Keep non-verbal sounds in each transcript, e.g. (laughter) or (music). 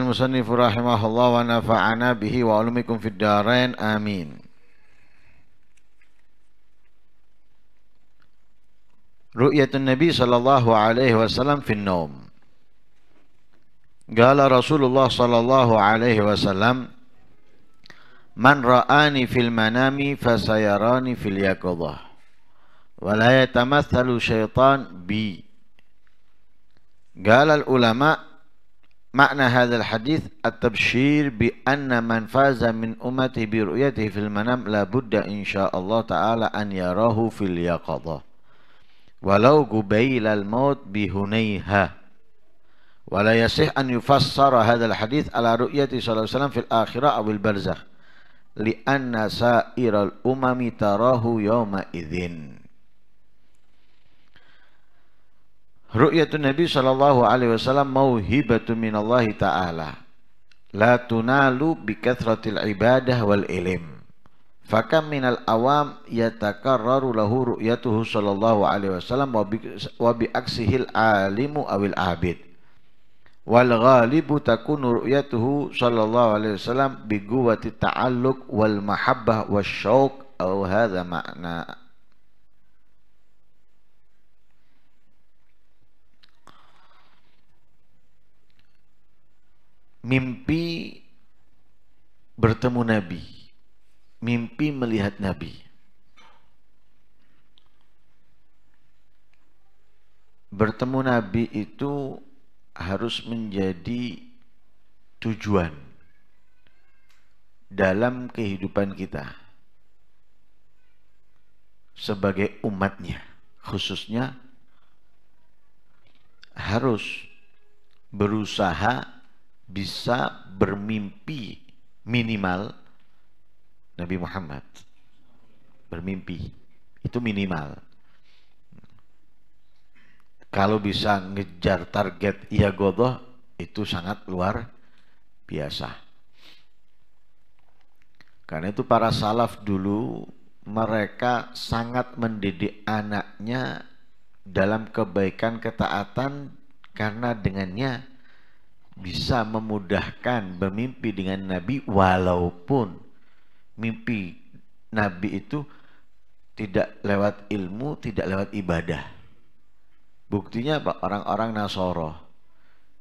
المصنف رحمه الله ونفعنا به وعلومكم في الدارين آمين رؤية النبي صلى الله عليه وسلم في النوم قال رسول الله صلى الله عليه وسلم من رآني في المنام فسيراني في اليقظة ولا يتمثل شيطان بي قال العلماء معنى هذا الحديث التبشير بأن من فاز من أمته برؤيته في المنام لابد إن شاء الله تعالى أن يراه في اليقظة ولو قبيل الموت بهنيها ولا يصح أن يفسر هذا الحديث على رؤيته صلى الله عليه وسلم في الآخرة أو البرزخ لأن سائر الأمم تراه يومئذ Ru'yatun Nabi sallallahu alaihi wasallam mauhibatun Allah ta'ala. La tunalu bi kathratil ibadah wal ilim. Fakam minal awam yatakarraru lahu ru'yatuhu sallallahu alaihi wasallam wa bi aksihil alimu awil abid. Wal ghalibu takunu ru'yatuhu sallallahu alaihi wasallam bi quwwati ta'alluq wal mahabbah wasyauq aw hadha ma'na mimpi bertemu Nabi, mimpi melihat Nabi. Bertemu Nabi itu harus menjadi tujuan dalam kehidupan kita sebagai umatnya khususnya harus berusaha bisa bermimpi minimal Nabi Muhammad bermimpi itu minimal kalau bisa ngejar target ia godoh itu sangat luar biasa karena itu para salaf dulu mereka sangat mendidik anaknya dalam kebaikan ketaatan karena dengannya bisa memudahkan bermimpi dengan Nabi walaupun mimpi Nabi itu tidak lewat ilmu, tidak lewat ibadah. Buktinya apa? Orang-orang Nasoro.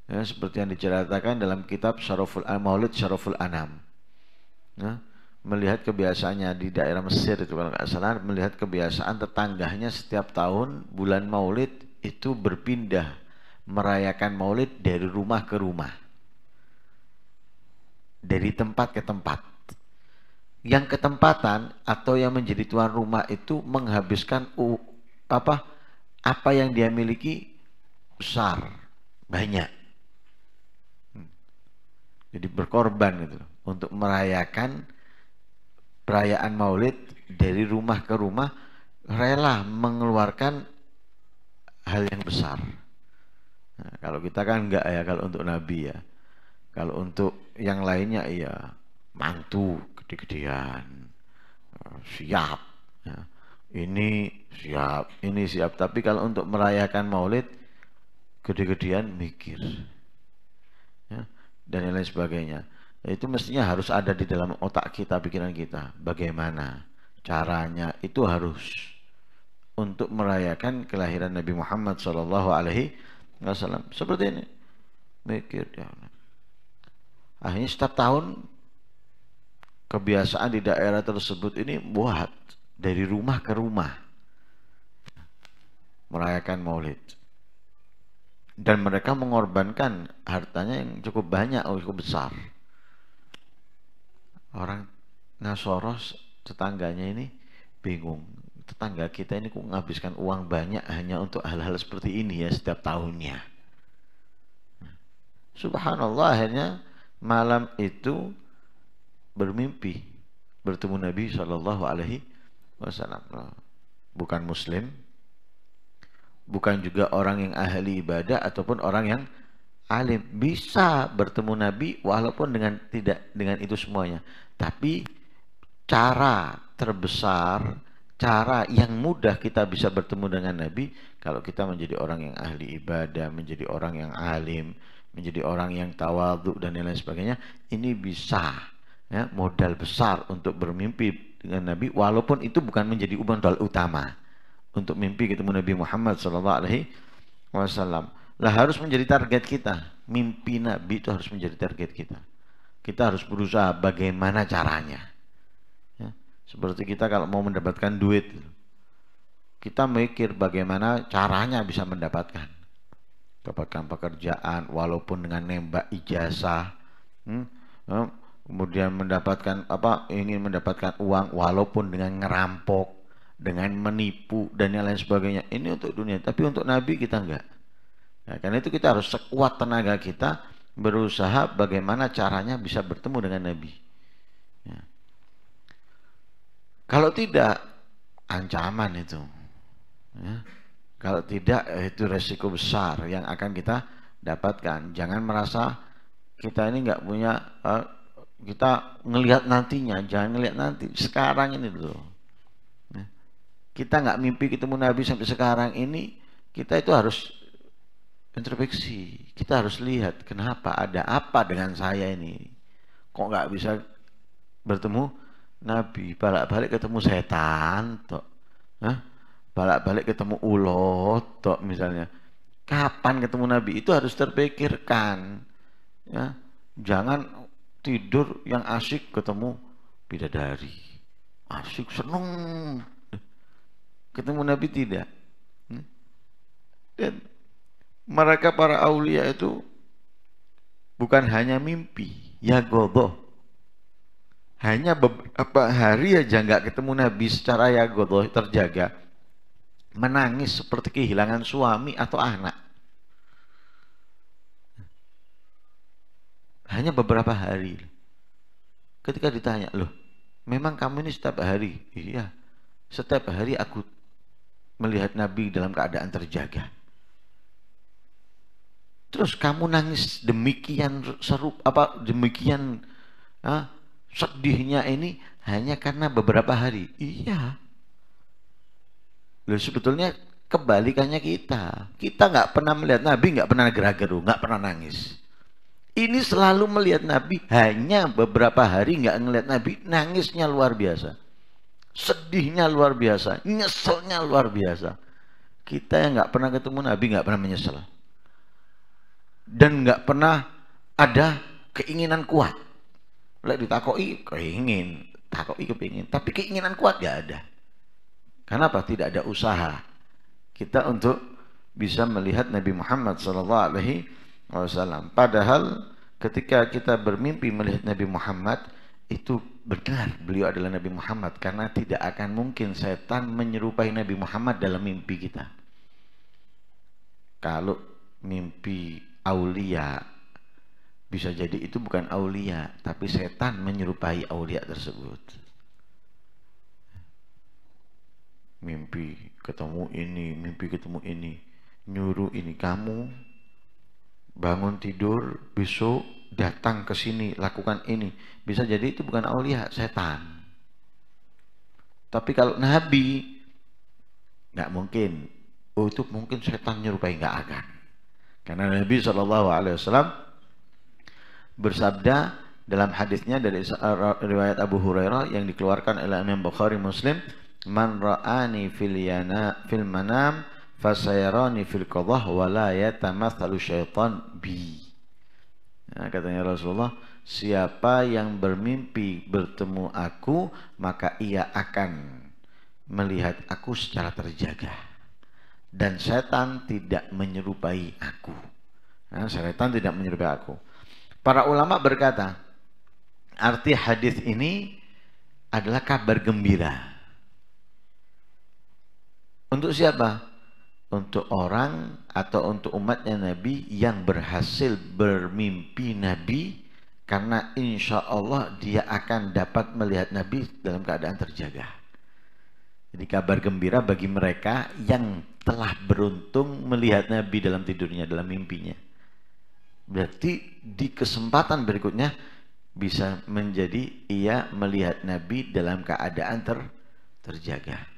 Ya, seperti yang diceritakan dalam kitab Syaraful Al Maulid Syaraful Anam. Ya, melihat kebiasaannya di daerah Mesir itu kalau nggak salah melihat kebiasaan tetangganya setiap tahun bulan Maulid itu berpindah merayakan maulid dari rumah ke rumah. Dari tempat ke tempat. Yang ketempatan atau yang menjadi tuan rumah itu menghabiskan apa apa yang dia miliki besar, banyak. Hmm. Jadi berkorban gitu untuk merayakan perayaan Maulid dari rumah ke rumah rela mengeluarkan hal yang besar. Nah, kalau kita kan enggak ya kalau untuk nabi ya. Kalau untuk yang lainnya iya mantu gede-gedean eh, siap. Ya. Ini siap, ini siap. Tapi kalau untuk merayakan Maulid gede-gedean mikir ya, dan lain sebagainya. Itu mestinya harus ada di dalam otak kita, pikiran kita. Bagaimana caranya itu harus untuk merayakan kelahiran Nabi Muhammad saw Wasallam. Seperti ini. Mikir dia. Ya Akhirnya setiap tahun kebiasaan di daerah tersebut ini buat dari rumah ke rumah merayakan maulid dan mereka mengorbankan hartanya yang cukup banyak cukup besar orang Nasoros tetangganya ini bingung tetangga kita ini kok menghabiskan uang banyak hanya untuk hal-hal seperti ini ya setiap tahunnya. Subhanallah akhirnya malam itu bermimpi bertemu Nabi Shallallahu Alaihi Wasallam. Bukan Muslim, bukan juga orang yang ahli ibadah ataupun orang yang alim bisa bertemu Nabi walaupun dengan tidak dengan itu semuanya. Tapi cara terbesar cara yang mudah kita bisa bertemu dengan Nabi kalau kita menjadi orang yang ahli ibadah, menjadi orang yang alim, menjadi orang yang tawadhu dan lain sebagainya, ini bisa ya, modal besar untuk bermimpi dengan Nabi walaupun itu bukan menjadi modal utama untuk mimpi ketemu Nabi Muhammad sallallahu alaihi wasallam. Lah harus menjadi target kita. Mimpi Nabi itu harus menjadi target kita. Kita harus berusaha bagaimana caranya. Seperti kita kalau mau mendapatkan duit, kita mikir bagaimana caranya bisa mendapatkan. Dapatkan pekerjaan walaupun dengan nembak ijazah. Hmm? hmm, kemudian mendapatkan apa ingin mendapatkan uang walaupun dengan ngerampok, dengan menipu dan yang lain sebagainya. Ini untuk dunia, tapi untuk nabi kita enggak. Ya, karena itu kita harus sekuat tenaga kita berusaha bagaimana caranya bisa bertemu dengan Nabi. Ya. Kalau tidak, ancaman itu. Ya. Kalau tidak, itu resiko besar yang akan kita dapatkan. Jangan merasa kita ini nggak punya, uh, kita ngelihat nantinya, jangan ngelihat nanti, sekarang ini dulu. Ya. Kita nggak mimpi ketemu Nabi sampai sekarang ini, kita itu harus introspeksi. Kita harus lihat kenapa ada apa dengan saya ini. Kok nggak bisa bertemu Nabi balak-balik ketemu setan tok. Hah? Balak-balik ketemu ulot, tok misalnya. Kapan ketemu Nabi itu harus terpikirkan. Ya, jangan tidur yang asyik ketemu bidadari. Asyik seneng. Ketemu Nabi tidak. Hmm? Dan mereka para aulia itu bukan hanya mimpi, ya godoh hanya beberapa hari aja nggak ketemu Nabi secara ya godoh terjaga menangis seperti kehilangan suami atau anak hanya beberapa hari ketika ditanya loh memang kamu ini setiap hari iya setiap hari aku melihat Nabi dalam keadaan terjaga terus kamu nangis demikian serup apa demikian ha? Ah, sedihnya ini hanya karena beberapa hari. Iya. Loh sebetulnya kebalikannya kita. Kita nggak pernah melihat Nabi nggak pernah gerak-geru, nggak pernah nangis. Ini selalu melihat Nabi hanya beberapa hari nggak ngelihat Nabi, nangisnya luar biasa. Sedihnya luar biasa, nyeselnya luar biasa. Kita yang nggak pernah ketemu Nabi nggak pernah menyesal. Dan nggak pernah ada keinginan kuat lek ditakoi kepingin takoi kepingin tapi keinginan kuat gak ada kenapa tidak ada usaha kita untuk bisa melihat Nabi Muhammad Shallallahu Alaihi Wasallam padahal ketika kita bermimpi melihat Nabi Muhammad itu benar beliau adalah Nabi Muhammad karena tidak akan mungkin setan menyerupai Nabi Muhammad dalam mimpi kita. Kalau mimpi aulia bisa jadi itu bukan aulia, tapi setan menyerupai aulia tersebut. Mimpi ketemu ini, mimpi ketemu ini, nyuruh ini kamu bangun tidur besok datang ke sini lakukan ini bisa jadi itu bukan aulia setan tapi kalau nabi nggak mungkin oh itu mungkin setan nyerupai nggak akan karena nabi saw bersabda dalam hadisnya dari riwayat Abu Hurairah yang dikeluarkan oleh Imam Bukhari Muslim, "Man ra'ani fil yana fil manam fasayarani fil qadah wa la yatamathalu syaitan bi." Nah, katanya Rasulullah, siapa yang bermimpi bertemu aku, maka ia akan melihat aku secara terjaga dan setan tidak menyerupai aku. Nah, setan tidak menyerupai aku. Para ulama berkata, arti hadis ini adalah kabar gembira. Untuk siapa? Untuk orang atau untuk umatnya Nabi yang berhasil bermimpi Nabi karena insya Allah dia akan dapat melihat Nabi dalam keadaan terjaga. Jadi kabar gembira bagi mereka yang telah beruntung melihat Nabi dalam tidurnya, dalam mimpinya. Berarti di kesempatan berikutnya bisa menjadi ia melihat Nabi dalam keadaan ter, terjaga.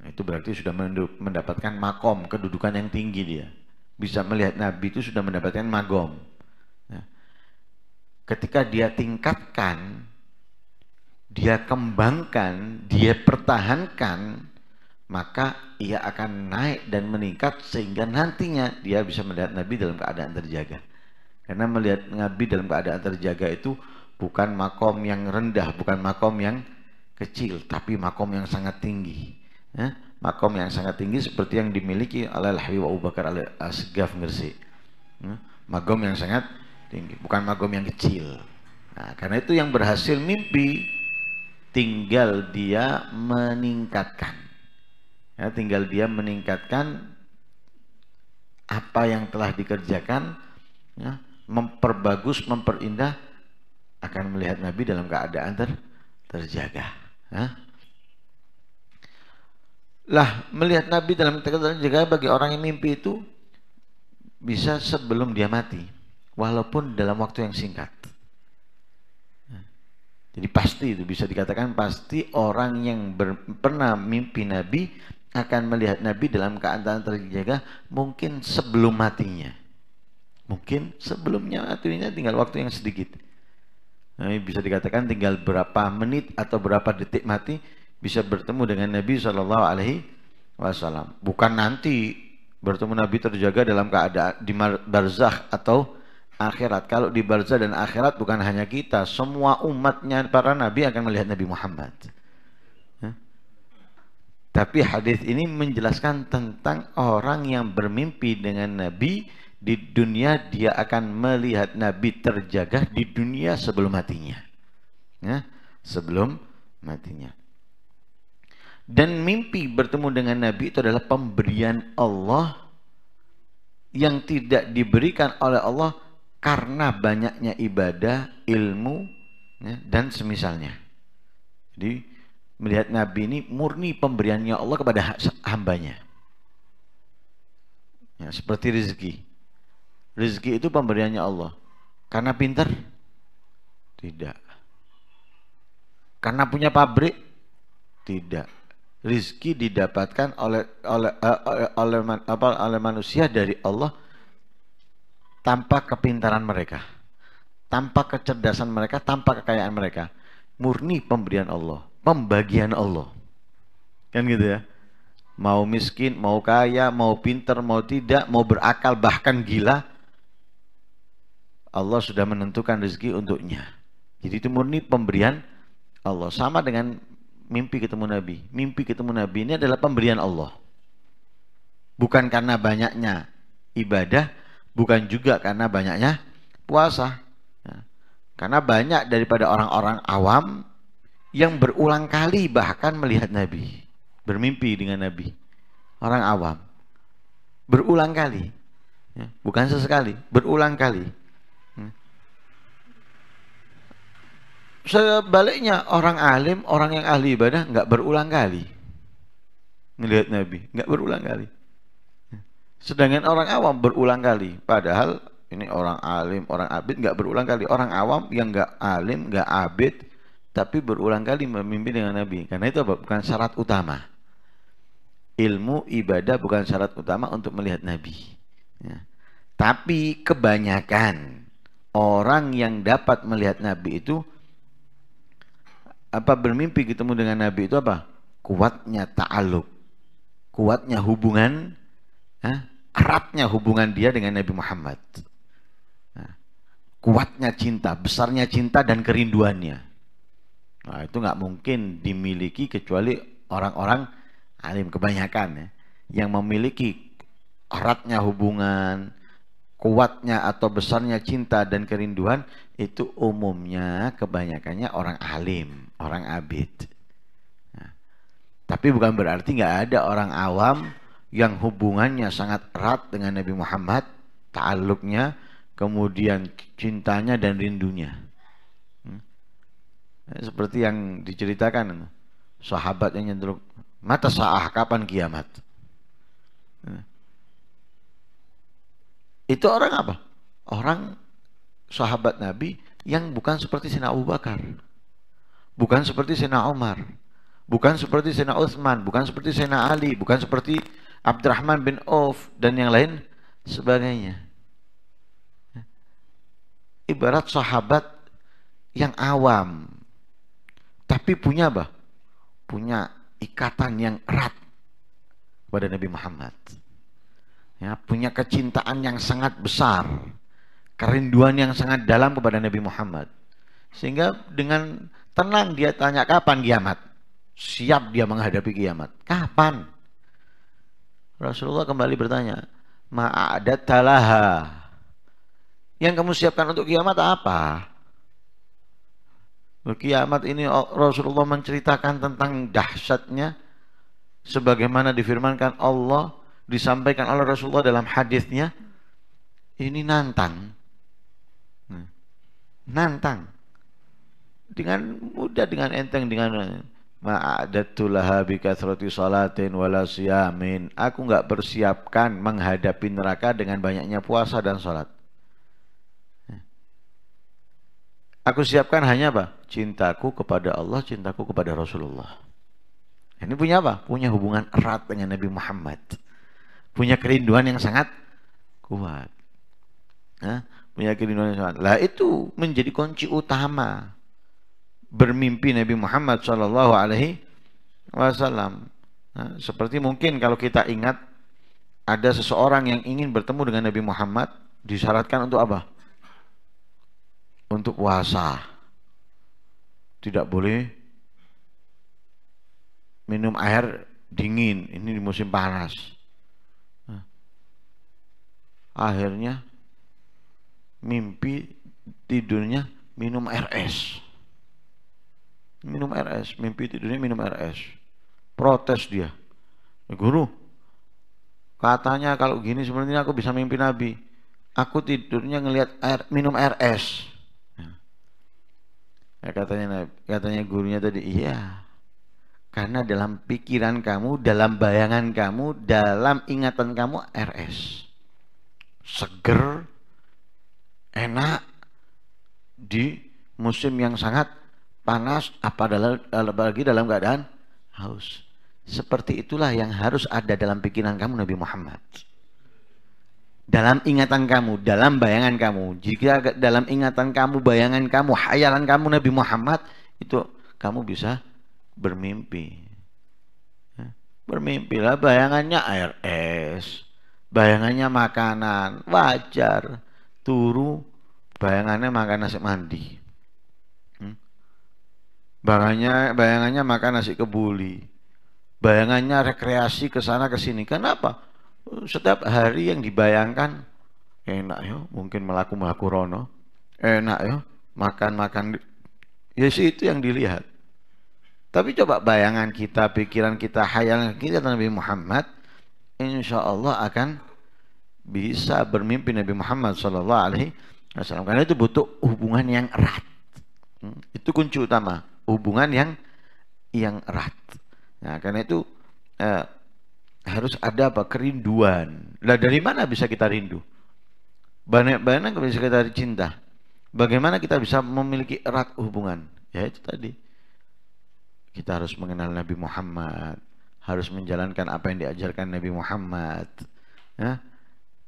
Nah, itu berarti sudah mendapatkan makom, kedudukan yang tinggi dia. Bisa melihat Nabi itu sudah mendapatkan magom. Ya. ketika dia tingkatkan, dia kembangkan, dia pertahankan, maka ia akan naik dan meningkat sehingga nantinya dia bisa melihat Nabi dalam keadaan terjaga. Karena melihat Nabi dalam keadaan terjaga itu bukan makom yang rendah, bukan makom yang kecil, tapi makom yang sangat tinggi. Ya, makom yang sangat tinggi seperti yang dimiliki oleh Habib Abu Bakar al Asgaf Mirsi. Ya, makom yang sangat tinggi, bukan makom yang kecil. Nah, karena itu yang berhasil mimpi tinggal dia meningkatkan. Ya, tinggal dia meningkatkan apa yang telah dikerjakan ya, memperbagus, memperindah akan melihat Nabi dalam keadaan ter terjaga. Hah? Lah melihat Nabi dalam keadaan terjaga bagi orang yang mimpi itu bisa sebelum dia mati, walaupun dalam waktu yang singkat. Jadi pasti itu bisa dikatakan pasti orang yang pernah mimpi Nabi akan melihat Nabi dalam keadaan terjaga mungkin sebelum matinya. Mungkin sebelumnya artinya tinggal waktu yang sedikit. Nah, bisa dikatakan tinggal berapa menit atau berapa detik mati bisa bertemu dengan Nabi Shallallahu Alaihi Wasallam. Bukan nanti bertemu Nabi terjaga dalam keadaan di barzakh atau akhirat. Kalau di barzakh dan akhirat bukan hanya kita, semua umatnya para nabi akan melihat Nabi Muhammad. Tapi hadis ini menjelaskan tentang orang yang bermimpi dengan Nabi di dunia dia akan melihat Nabi terjaga di dunia sebelum matinya. Ya, sebelum matinya. Dan mimpi bertemu dengan Nabi itu adalah pemberian Allah yang tidak diberikan oleh Allah karena banyaknya ibadah, ilmu, ya, dan semisalnya. Jadi melihat Nabi ini murni pemberiannya Allah kepada hambanya. Ya, seperti rezeki. Rizki itu pemberiannya Allah. Karena pinter? Tidak. Karena punya pabrik? Tidak. Rizki didapatkan oleh oleh eh, oleh, oleh, apa, oleh manusia dari Allah tanpa kepintaran mereka, tanpa kecerdasan mereka, tanpa kekayaan mereka, murni pemberian Allah, pembagian Allah. Kan gitu ya. Mau miskin, mau kaya, mau pinter, mau tidak, mau berakal, bahkan gila, Allah sudah menentukan rezeki untuknya. Jadi itu murni pemberian Allah. Sama dengan mimpi ketemu Nabi. Mimpi ketemu Nabi ini adalah pemberian Allah. Bukan karena banyaknya ibadah, bukan juga karena banyaknya puasa. Ya. Karena banyak daripada orang-orang awam yang berulang kali bahkan melihat Nabi. Bermimpi dengan Nabi. Orang awam. Berulang kali. Ya. Bukan sesekali, berulang kali. sebaliknya orang alim, orang yang ahli ibadah nggak berulang kali melihat Nabi, nggak berulang kali. Sedangkan orang awam berulang kali. Padahal ini orang alim, orang abid nggak berulang kali. Orang awam yang nggak alim, nggak abid, tapi berulang kali memimpin dengan Nabi. Karena itu bukan syarat utama. Ilmu ibadah bukan syarat utama untuk melihat Nabi. Ya. Tapi kebanyakan orang yang dapat melihat Nabi itu apa bermimpi ketemu dengan Nabi itu apa? Kuatnya ta'aluk. Kuatnya hubungan, eh, eratnya hubungan dia dengan Nabi Muhammad. Nah, kuatnya cinta, besarnya cinta dan kerinduannya. Nah, itu nggak mungkin dimiliki kecuali orang-orang alim kebanyakan ya, yang memiliki eratnya hubungan, kuatnya atau besarnya cinta dan kerinduan itu umumnya kebanyakannya orang alim, orang abid. Nah, tapi bukan berarti nggak ada orang awam yang hubungannya sangat erat dengan Nabi Muhammad, taaluknya, kemudian cintanya dan rindunya. Hmm. Nah, seperti yang diceritakan sahabat yang nyentuh mata saah kapan kiamat. Hmm itu orang apa? Orang sahabat Nabi yang bukan seperti Sina Abu Bakar. Bukan seperti Sina Umar. Bukan seperti Sina Uthman. Bukan seperti Sina Ali. Bukan seperti Abdurrahman bin Auf dan yang lain sebagainya. Ibarat sahabat yang awam. Tapi punya apa? Punya ikatan yang erat pada Nabi Muhammad ya, punya kecintaan yang sangat besar, kerinduan yang sangat dalam kepada Nabi Muhammad. Sehingga dengan tenang dia tanya kapan kiamat. Siap dia menghadapi kiamat. Kapan? Rasulullah kembali bertanya, Ma'adat talaha. Yang kamu siapkan untuk kiamat apa? Kiamat ini Rasulullah menceritakan tentang dahsyatnya sebagaimana difirmankan Allah disampaikan oleh Rasulullah dalam hadisnya ini nantang nah, nantang dengan mudah dengan enteng dengan ma'adatulah bikathrati salatin wala siyamin aku nggak persiapkan menghadapi neraka dengan banyaknya puasa dan salat aku siapkan hanya apa cintaku kepada Allah cintaku kepada Rasulullah ini punya apa punya hubungan erat dengan Nabi Muhammad punya kerinduan yang sangat kuat. Nah, punya kerinduan yang sangat. Lah itu menjadi kunci utama bermimpi Nabi Muhammad Shallallahu Alaihi Wasallam. Nah, seperti mungkin kalau kita ingat ada seseorang yang ingin bertemu dengan Nabi Muhammad disyaratkan untuk apa? Untuk puasa. Tidak boleh minum air dingin. Ini di musim panas akhirnya mimpi tidurnya minum RS minum RS mimpi tidurnya minum RS protes dia eh, guru katanya kalau gini sebenarnya aku bisa mimpi nabi aku tidurnya ngelihat air, minum RS ya. ya, katanya katanya gurunya tadi iya karena dalam pikiran kamu dalam bayangan kamu dalam ingatan kamu RS seger, enak di musim yang sangat panas apalagi dalam keadaan haus. Seperti itulah yang harus ada dalam pikiran kamu Nabi Muhammad. Dalam ingatan kamu, dalam bayangan kamu. Jika dalam ingatan kamu, bayangan kamu, hayalan kamu Nabi Muhammad, itu kamu bisa bermimpi. Bermimpilah bayangannya air es bayangannya makanan wajar turu bayangannya makan nasi mandi hmm? bayangannya bayangannya makan nasi kebuli bayangannya rekreasi ke sana ke sini kenapa setiap hari yang dibayangkan enak ya mungkin melaku melaku rono enak ya makan makan ya sih itu yang dilihat tapi coba bayangan kita pikiran kita hayalan kita Nabi Muhammad insya Allah akan bisa bermimpi Nabi Muhammad Shallallahu Alaihi Wasallam. Karena itu butuh hubungan yang erat. Hmm, itu kunci utama hubungan yang yang erat. Nah, karena itu eh, harus ada apa kerinduan. Lah dari mana bisa kita rindu? Banyak banyak bisa kita cinta. Bagaimana kita bisa memiliki erat hubungan? Ya itu tadi. Kita harus mengenal Nabi Muhammad, harus menjalankan apa yang diajarkan Nabi Muhammad ya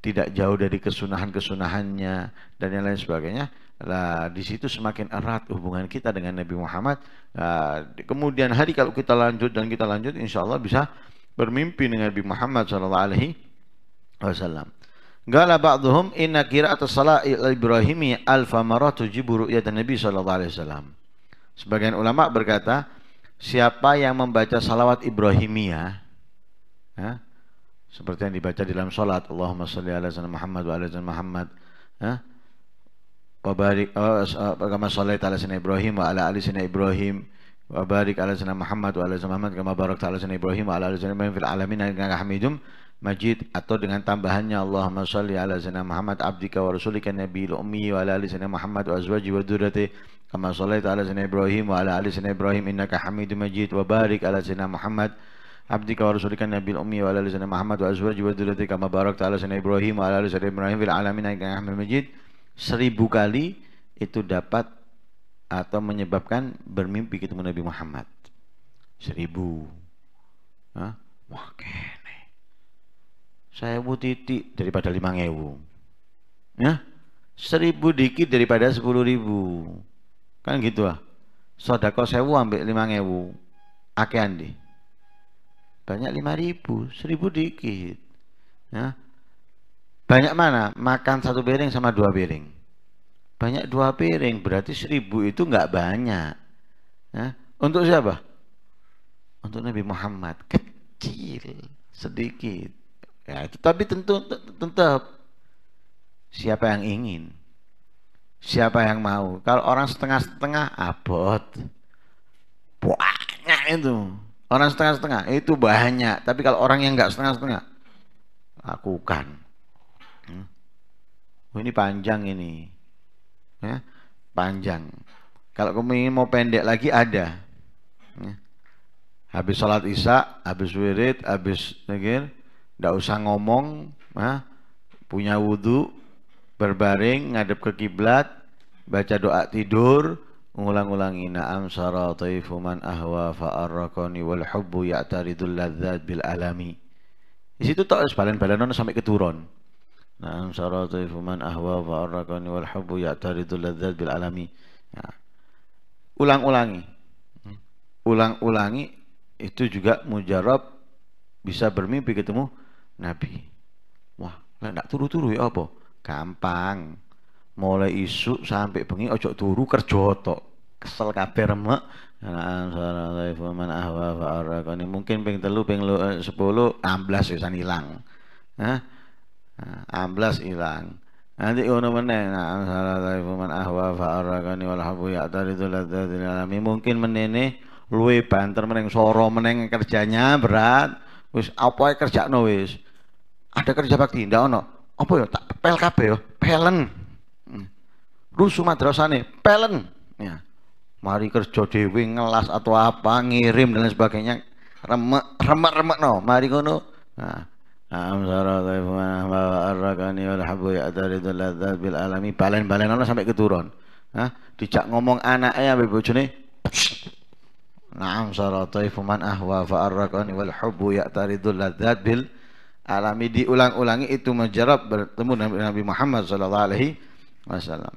tidak jauh dari kesunahan-kesunahannya dan yang lain sebagainya lah di situ semakin erat hubungan kita dengan Nabi Muhammad nah, kemudian hari kalau kita lanjut dan kita lanjut insya Allah bisa bermimpi dengan Nabi Muhammad saw. Alaihi Wasallam Gala ba'duhum inna qira'at salat al-Ibrahimi alfa maratu jibu ru'yatan Nabi sallallahu alaihi wasallam. Sebagian ulama berkata, siapa yang membaca salawat Ibrahimiyah ya, seperti yang dibaca di dalam sholat Allahumma salli ala sana Muhammad wa ala sana Muhammad ya, Wabarik kama sallaita ala sana Ibrahim wa ala ali sayyidina Ibrahim wa barik ala sana Muhammad wa ala sana Muhammad kama barakta ala sana Ibrahim wa ala ali sayyidina Ibrahim fil alamin innaka Hamidum Majid atau dengan tambahannya Allahumma salli ala sana Muhammad abdika wa rasulika nabiyil ummi wa ala ali sayyidina Muhammad wa azwaji wa dzurriyyati كما صليت على سيدنا إبراهيم وعلى آل سيدنا إبراهيم إنك حميد مجيد وبارك على سيدنا محمد عبدك ورسولك النبي الأمي وعلى آل سيدنا محمد وأزواج وذريته كما باركت على سيدنا إبراهيم وعلى آل سيدنا إبراهيم في العالمين إنك حميد مجيد seribu kali itu dapat atau menyebabkan bermimpi ketemu Nabi Muhammad seribu Hah? wah kene sewu titik daripada lima ngewu ya seribu dikit daripada sepuluh ribu kan gitu lah sodako sewu ambil lima ngewu akean andi, banyak lima ribu seribu dikit ya banyak mana makan satu piring sama dua piring banyak dua piring berarti seribu itu nggak banyak ya untuk siapa untuk Nabi Muhammad kecil sedikit ya itu tapi tentu tetap siapa yang ingin Siapa yang mau? Kalau orang setengah-setengah abot. Banyak itu. Orang setengah-setengah itu banyak. Tapi kalau orang yang nggak setengah-setengah, lakukan. Hmm. Oh, ini panjang ini. Ya, panjang. Kalau kamu ingin mau pendek lagi ada. Ya. Habis sholat isya, habis wirid, habis negir, nggak usah ngomong, ya. punya wudhu, berbaring ngadep ke kiblat baca doa tidur ngulang-ulangi na'am saratifu man ahwa fa'arrakoni wal hubbu ya'taridul ladzat bil alami di situ tak sebalen balenan sampai keturun na'am saratifu man ahwa fa'arrakoni wal hubbu ya'taridul ladzat bil alami ya. ulang-ulangi ulang-ulangi itu juga mujarab bisa bermimpi ketemu nabi wah tidak turu-turu ya apa gampang mulai isu sampai pengin ojo turu kerja tok kesel kabeh remek nah, mungkin ping telu ping eh, sepuluh amblas ya hilang nah amblas hilang nanti ono meneh nah ahwa fa arakani wal habu ya'taridu alami mungkin menene luwe banter meneng soro meneng kerjanya berat wis apa kerja no wis ada kerja bakti ndak ono apa ya tak pel kabeh ya pelen rusuh hmm. madrasane pelen ya mari kerja dhewe ngelas atau apa ngirim dan lain sebagainya remek remek remek no mari kono, nah Amsara taifuna wa arrakani wal habu ladzat bil alami balen-balen ana sampai keturun. nah, dijak ngomong anake ambek bojone. Naam sara taifuman ahwa fa arrakani wal hubu ya'taridul ladzat bil alami diulang-ulangi itu menjarab bertemu dengan Nabi Muhammad sallallahu alaihi wasallam.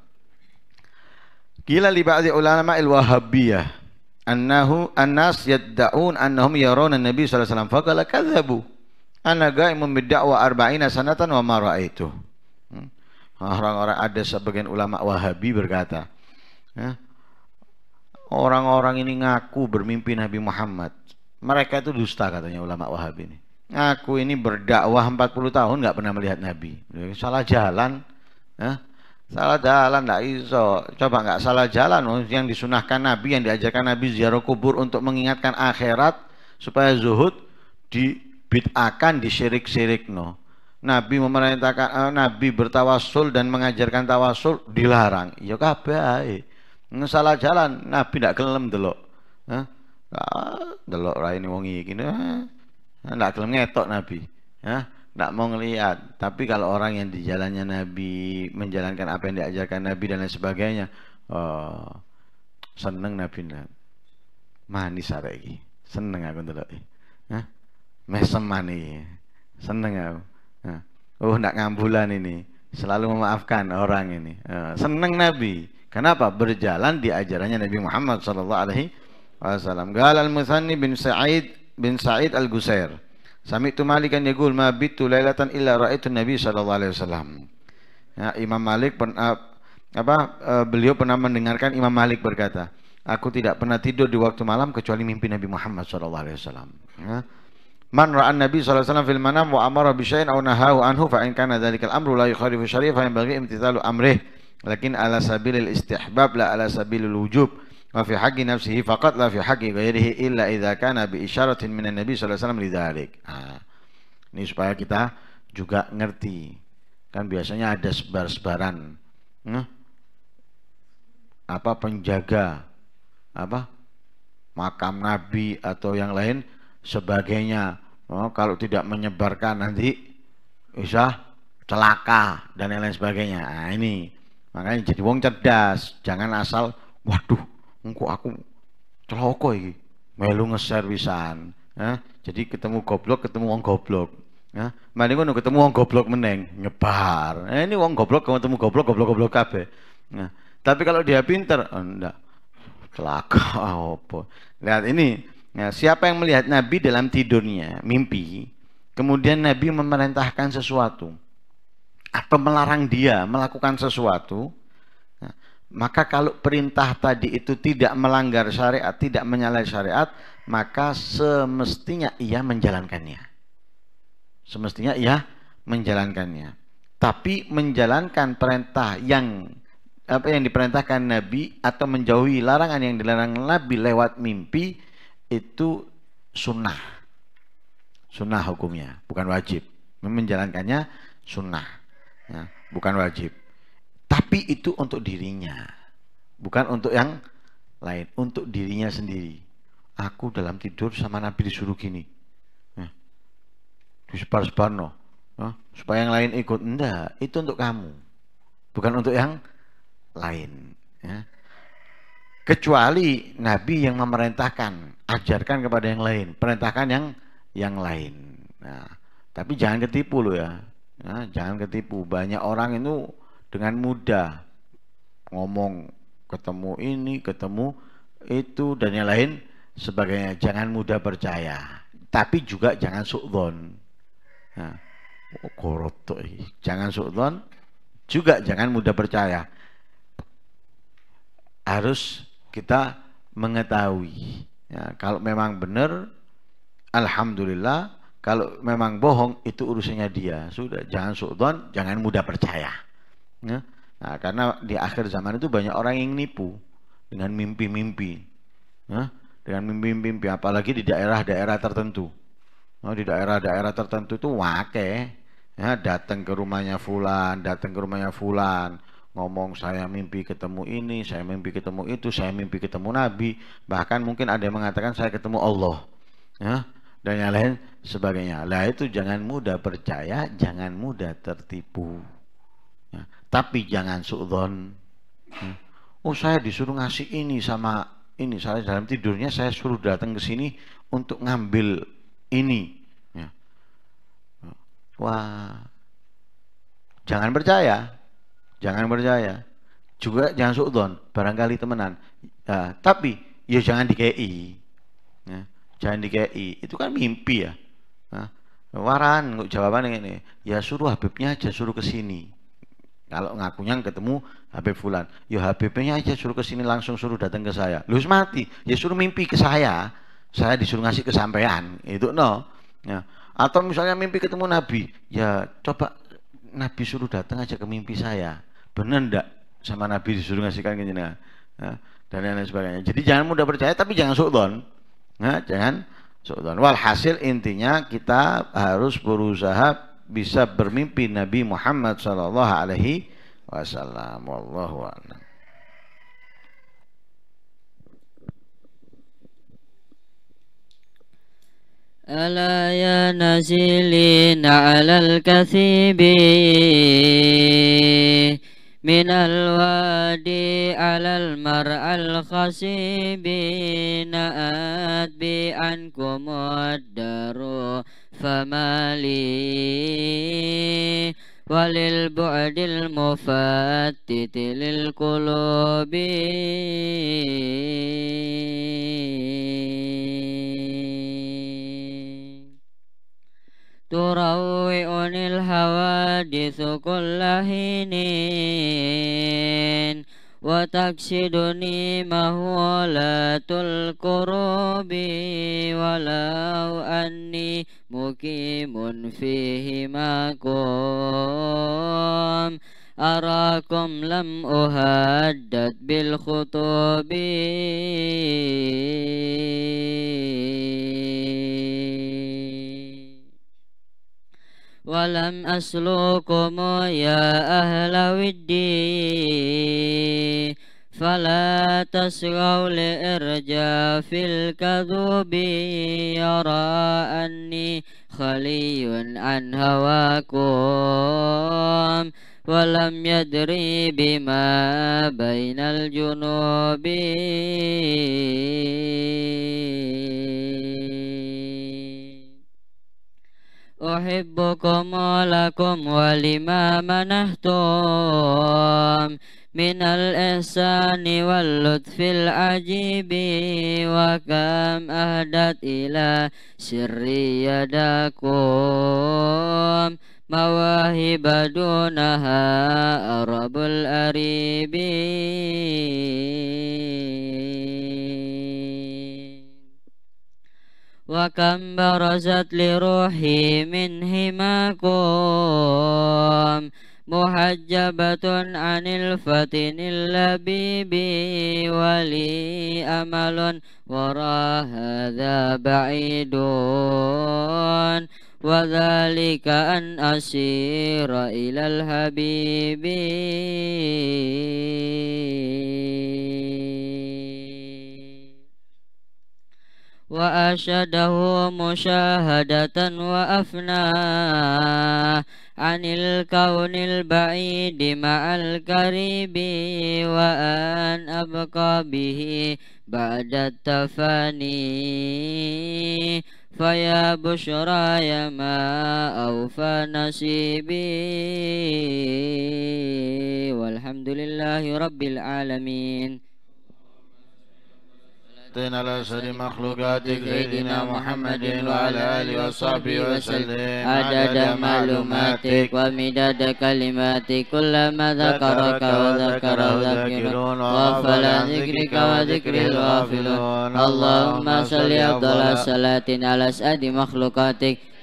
Kila li ba'di ulama al-Wahhabiyah annahu annas yad'un annahum yarawna an-nabi sallallahu alaihi wasallam faqala kadzabu. Ana gaimun bid'wa 40 sanatan wa ma ra'aitu. Hmm. Orang-orang ada sebagian ulama Wahabi berkata, ya, orang-orang ini ngaku bermimpi Nabi Muhammad. Mereka itu dusta katanya ulama Wahabi ini aku ini berdakwah 40 tahun nggak pernah melihat Nabi salah jalan eh? salah jalan nggak iso coba nggak salah jalan oh, yang disunahkan Nabi yang diajarkan Nabi ziarah kubur untuk mengingatkan akhirat supaya zuhud dibid'akan di syirik syirik no Nabi memerintahkan uh, Nabi bertawasul dan mengajarkan tawasul dilarang. Ya kabai. Salah jalan Nabi ndak kelem delok. Ya. Ah, Delok ra ini wong iki. Nah, tidak kelam ngetok Nabi. Ya, tidak mau ngelihat. Tapi kalau orang yang di jalannya Nabi menjalankan apa yang diajarkan Nabi dan lain sebagainya, oh, seneng Nabi nak. Manis hari ini. Seneng aku ndelok. Hah? Ya. Mesem mani. Seneng aku. Hah? Ya. Oh, tidak ngambulan ini. Selalu memaafkan orang ini. Ya. seneng Nabi. Kenapa? Berjalan di ajarannya Nabi Muhammad sallallahu alaihi wasallam. Galal Musanni bin Sa'id bin Sa'id Al-Gusair. Sami'tu Malikan yaqul ma bitu lailatan illa ra'aitu Nabi sallallahu alaihi wasallam. Ya, Imam Malik pernah eh, apa eh, beliau pernah mendengarkan Imam Malik berkata, aku tidak pernah tidur di waktu malam kecuali mimpi Nabi Muhammad sallallahu alaihi wasallam. Ya. Man ra'an Nabi sallallahu alaihi wasallam fil manam wa amara bi syai'in aw nahahu anhu fa in kana dzalikal amru la yukhalifu syar'i fa yanbaghi imtithalu amrih lakin ala sabilil istihbab la ala sabilil wujub. وفي حق نفسه فقط لا في حق غيره إلا إذا كان بإشارة من النبي صلى الله عليه وسلم لذلك ini supaya kita juga ngerti kan biasanya ada sebar-sebaran nah, apa penjaga apa makam nabi atau yang lain sebagainya oh, kalau tidak menyebarkan nanti bisa celaka dan lain, -lain sebagainya nah, ini makanya jadi wong cerdas jangan asal waduh engko aku celaka iki melu ngeser pisan ya jadi ketemu goblok ketemu wong goblok ya mari ngono ketemu wong goblok meneng nyebar eh, ini wong goblok ketemu goblok goblok goblok kabeh ya. tapi kalau dia pinter oh, enggak celaka (laughs) apa lihat ini ya, siapa yang melihat nabi dalam tidurnya mimpi kemudian nabi memerintahkan sesuatu atau melarang dia melakukan sesuatu maka kalau perintah tadi itu tidak melanggar syariat, tidak menyalahi syariat, maka semestinya ia menjalankannya. Semestinya ia menjalankannya. Tapi menjalankan perintah yang apa yang diperintahkan Nabi atau menjauhi larangan yang dilarang Nabi lewat mimpi itu sunnah. Sunnah hukumnya, bukan wajib. Menjalankannya sunnah, ya, bukan wajib. Tapi itu untuk dirinya. Bukan untuk yang lain. Untuk dirinya sendiri. Aku dalam tidur sama Nabi disuruh gini. Nah, eh, Disebar-sebar no. Eh, supaya yang lain ikut. Enggak. Itu untuk kamu. Bukan untuk yang lain. Ya. Kecuali Nabi yang memerintahkan, ajarkan kepada yang lain, perintahkan yang yang lain. Nah, tapi jangan ketipu loh ya. Nah, jangan ketipu. Banyak orang itu dengan mudah ngomong ketemu ini, ketemu itu dan yang lain sebagainya. Jangan mudah percaya, tapi juga jangan sukdon. Nah, jangan sukdon, juga jangan mudah percaya. Harus kita mengetahui. Ya, kalau memang benar, alhamdulillah. Kalau memang bohong, itu urusannya dia. Sudah, jangan sukdon, jangan mudah percaya. Ya. Nah, karena di akhir zaman itu banyak orang yang nipu dengan mimpi-mimpi. Ya. Dengan mimpi-mimpi apalagi di daerah-daerah tertentu. Nah, di daerah-daerah tertentu itu wake ya datang ke rumahnya fulan, datang ke rumahnya fulan, ngomong saya mimpi ketemu ini, saya mimpi ketemu itu, saya mimpi ketemu nabi, bahkan mungkin ada yang mengatakan saya ketemu Allah. Ya, dan yang lain sebagainya. Lah itu jangan mudah percaya, jangan mudah tertipu. Tapi jangan suudon. Hmm. Oh saya disuruh ngasih ini sama ini. Saya dalam tidurnya saya suruh datang ke sini untuk ngambil ini. Ya. Wah, jangan percaya, jangan percaya. Juga jangan suudon. Barangkali temenan. Ya, tapi ya jangan dikei. Ya, jangan dikei. Itu kan mimpi ya. Nah, waran, jawabannya ini. Ya suruh Habibnya aja suruh ke sini kalau ngakunya ketemu Habib Fulan, yo ya Habibnya aja suruh ke sini langsung suruh datang ke saya. Lu mati, ya suruh mimpi ke saya. Saya disuruh ngasih kesampaian, itu no. Ya. Atau misalnya mimpi ketemu Nabi, ya coba Nabi suruh datang aja ke mimpi saya. Bener ndak sama Nabi disuruh ngasihkan ke Ya. Dan lain, sebagainya. Jadi jangan mudah percaya tapi jangan sudon. Ya, jangan sudon. Walhasil intinya kita harus berusaha bisa bermimpi Nabi Muhammad sallallahu Alaihi Wasallam. Wallahu a'lam. ألا يا نزيلين على الكثيب من الوادي على المرء الخصيب نأت بأنكم الدروب فما لي وللبعد المفتت للقلوب تروئني الحوادث كل حين وتكسدني مهولة الكروب ولو أني مقيم فيه معكم أراكم لم أهدد بالخطوب ولم أسلكم يا أهل ودي فلا تسعوا لإرجاء في الكذوب يرى أني خلي عن هواكم ولم يدري بما بين الجنوب أحبكم ولكم ولما منحتم من الإحسان واللطف العجيب وكم أهدت إلى سر يداكم مواهب دونها أرب الأريبين وكم برزت لروحي من هماكم محجبة عن الفتن اللبيب ولي أمل وراء هذا بعيد وذلك أن أسير إلى الحبيب وأشهده مشاهدة وأفناه عن الكون البعيد مع القريب وأن أبقى به بعد التفاني فيا بشرى يا ما أوفى نصيبي والحمد لله رب العالمين حطينا الأسر مخلوقاتك سيدنا محمد وعلى آله وصحبه وسلم عدد معلوماتك ومداد كلماتك كلما ذكرك وذكر ذاكرون وغفل ذكرك وذكر الغافلون اللهم صل أفضل الصلاة على أسعد مخلوقاتك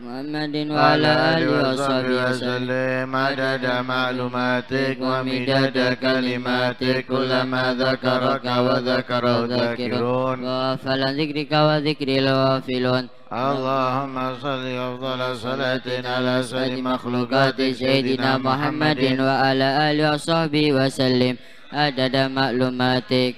محمد وعلى آله وصحبه وسلم عدد معلوماتك ومداد كلماتك كلما ذكرك وذكره ذاكرون وغفل ذكرك وذكر الغافلون اللهم صل أفضل صلاة على سيد مخلوقات سيدنا محمد وعلى آله وصحبه وسلم عدد معلوماتك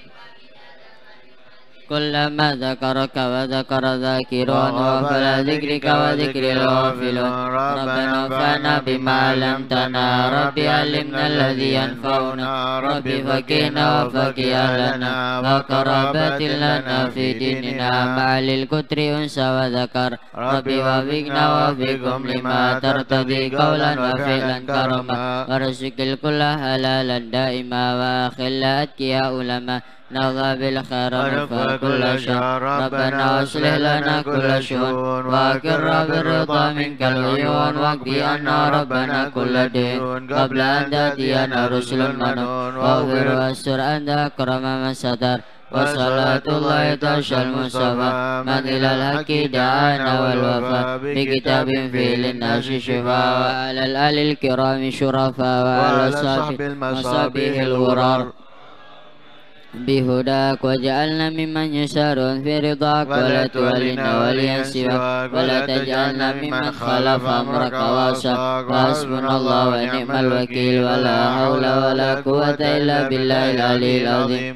كلما ذكرك وذكر ذاكرون وفل ذكرك وذكر الغافلون ربنا وفانا بما علمتنا ربي علمنا الذي ينفعنا ربي فكينا وفكي أهلنا وقرابات لنا في ديننا مع للكتر انس وذكر ربي وفقنا وفقهم لما ترتضي قولا وفعلا كرما وارزق الكل هلالا دائما وأخلا يا علماء نرضى بالخير ونكفى كل شر ربنا اصلح لنا كل شؤون واكرنا بالرضا منك العيون واقضي عنا ربنا كل دين قبل أن تأتينا رسل منون واغفر واستر أنت أكرم من ستر وصلاة الله تعشى المصطفى من إلى الحق دعانا والوفاء بكتاب فيه للناس شفاء وعلى الآل الكرام شرفاء وعلى صحب المصابيح الغرار بهداك وجعلنا ممن يشارون في رضاك ولا تولنا وليا سواك ولا تجعلنا ممن خلف امرك واشاك وحسبنا الله ونعم الوكيل ولا حول ولا قوة إلا بالله العلي العظيم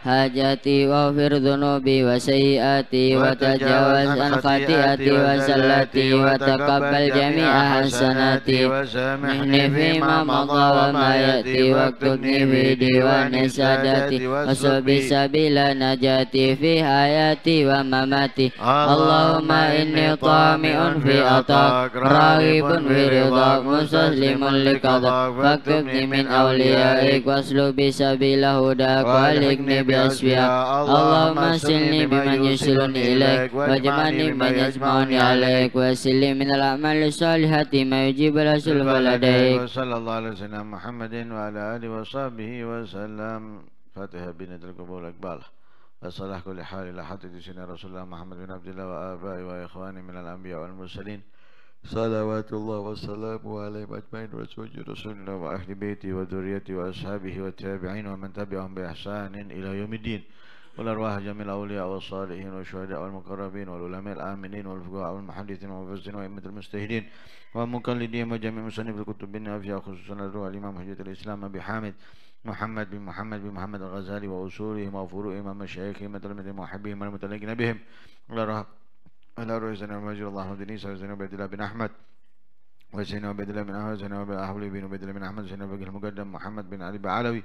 hajati wa fir dzunubi wa sayyati wa tajawaz an khati'ati wa sallati wa taqabbal jami'a hasanati ihni fi ma mada wa ma ya'ti wa kutni fi diwani sadati wa subi sabila najati fi hayati wa mamati Allahumma inni tami'un fi atak rahibun fi ridak musaslimun likadak fakukni min awliya'ik wa slubi sabila hudak wa likni bihasbiha Allahumma silni biman yusiluni ilaik Wajamani biman yajmahuni alaik Wasili minal amal salihati Ma yujibu rasul waladaik Sallallahu alaihi wasallam Muhammadin wa ala alihi wa sahbihi wa sallam Assalamualaikum warahmatullahi wabarakatuh Rasulullah Muhammad bin Abdullah Wa abai wa ikhwani minal anbiya صلوات الله وسلامه عليهم أجمعين وزوج الله وأهل بيته وذريته وأصحابه والتابعين ومن تبعهم بإحسان إلى يوم الدين والأرواح جميع الأولياء والصالحين والشهداء والمقربين والعلماء الآمنين والفقهاء والمحدثين والمفسرين وأئمة المستهدين ومقلدين وجميع مصنف الكتب النافيه خصوصا الروح الإمام حجة الإسلام أبي حامد محمد بن محمد بن محمد الغزالي وأصولهم وفروعهم ومشايخهم وتلاميذهم وحبهم والمتلقين بهم والأرواح ولا رزقنا المجر أحمد ادني سوزنا بعبد الله بن احمد وزنا بعبد الله بن احمد وزنا الله بن عبد الله بن احمد وزنا بن المقدم محمد بن علي بعلوي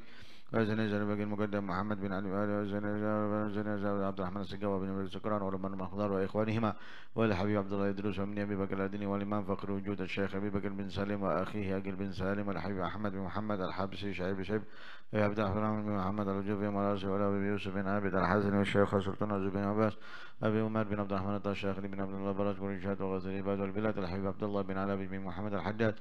وزن زنبك المقدم محمد بن علي وآل وزن زنب عبد الرحمن السقاوة بن عبد سكران ورمان مخضر وإخوانهما والحبيب عبد الله يدرس ومن أبي بكر الأدني والإمام فقر وجود الشيخ أبي بكر بن سالم وأخيه أقل بن سالم والحبيب أحمد بن محمد الحبسي شعيب شعيب عبد الرحمن بن محمد الجوفي مراسي ولا أبي يوسف بن عابد الحزن والشيخ سلطان عزيز بن عباس أبي عمر بن عبد الرحمن الطشاخري بن عبد الله براج بن شهاد وغزالي باز والبلاد الحبيب عبد الله بن علي بن محمد الحداد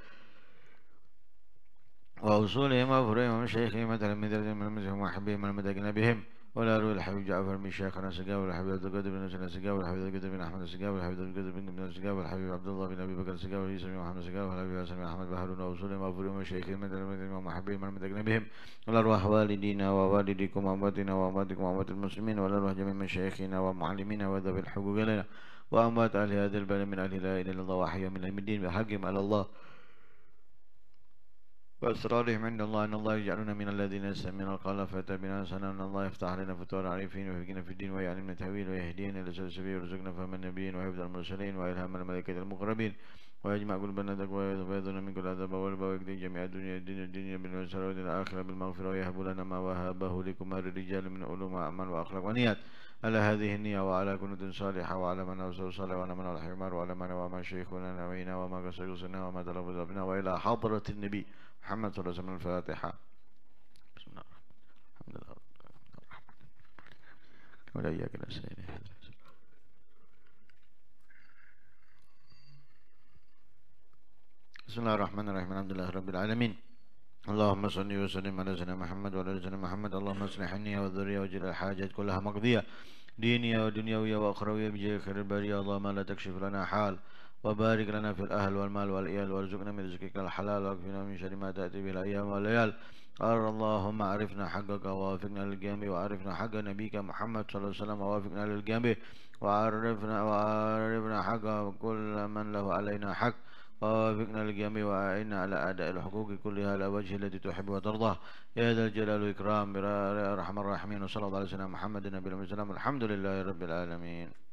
وأصولهم وفروعهم ومشايخهم وتلاميذهم وملمذهم وحبيبهم بهم ولا روي الحبيب جعفر بن شيخنا سجاوي الحبيب عبد القادر بن نسل سجاوي الحبيب عبد القادر بن احمد سجاوي الحبيب عبد القادر بن بن سجاوي الحبيب عبد الله بن ابي بكر سجاوي يوسف بن محمد سجاوي الحبيب ياسر بن احمد بهرون وابصرهم وابصرهم وشيخهم وتلاميذهم وحبيبهم ومن بهم ولا ارواح والدينا ووالديكم وامواتنا وامواتكم واموات المسلمين ولا ارواح جميع مشايخنا ومعلمينا وذوي الحقوق لنا واموات اهل هذا البلد من اهل لا اله الا الله وحي من الدين بحقهم على الله وأسرارهم عند الله أن الله يجعلنا من الذين يسمعون القول فيتبعون حسنا أن الله يفتح علينا فتوى العارفين ويفقنا في الدين ويعلمنا التأويل ويهدينا إلى سبيل ويرزقنا فهم النبيين وحفظ المرسلين ويلهمنا الملائكة المقربين ويجمع كل بناتك ويتفيضن من كل عذاب والبا ويكدي جميع الدنيا الدين الدنيا بالمسر والآخرة بالمغفرة ويهب لنا ما وهبه لكم الرجال من علوم وأعمال وأخلاق ونيات على هذه النية وعلى كنة صالحة وعلى من أوصل صلى وعلى من الحمار وعلى من وما شيخنا نبينا وما قصيصنا وما تلفظ بنا وإلى حضرة النبي محمد صلى الله عليه وسلم الفاتحة بسم الله الرحمن الرحيم الحمد لله وإياك نستعين بسم الله الرحمن الرحيم الحمد لله رب العالمين اللهم صل وسلم على سيدنا محمد وعلى سيدنا محمد اللهم اصلح لي وذرية وجل الحاجات كلها مقضية دينية ودنيوية وأخروية بجاه خير البرية اللهم لا تكشف لنا حال وبارك لنا في الأهل والمال والإيال وارزقنا من رزقك الحلال واكفنا من شر ما تأتي به الأيام والليال اللهم عرفنا حقك ووافقنا للقيام وعرفنا حق نبيك محمد صلى الله عليه وسلم ووافقنا للقيام وعرفنا وعرفنا حق كل من له علينا حق ووفقنا للجميع وأعنا على أداء الحقوق كلها على وجه الذي تحب وترضى يا ذا الجلال والإكرام يا أرحم الراحمين وصلى الله على سيدنا محمد النبي وسلم الحمد لله رب العالمين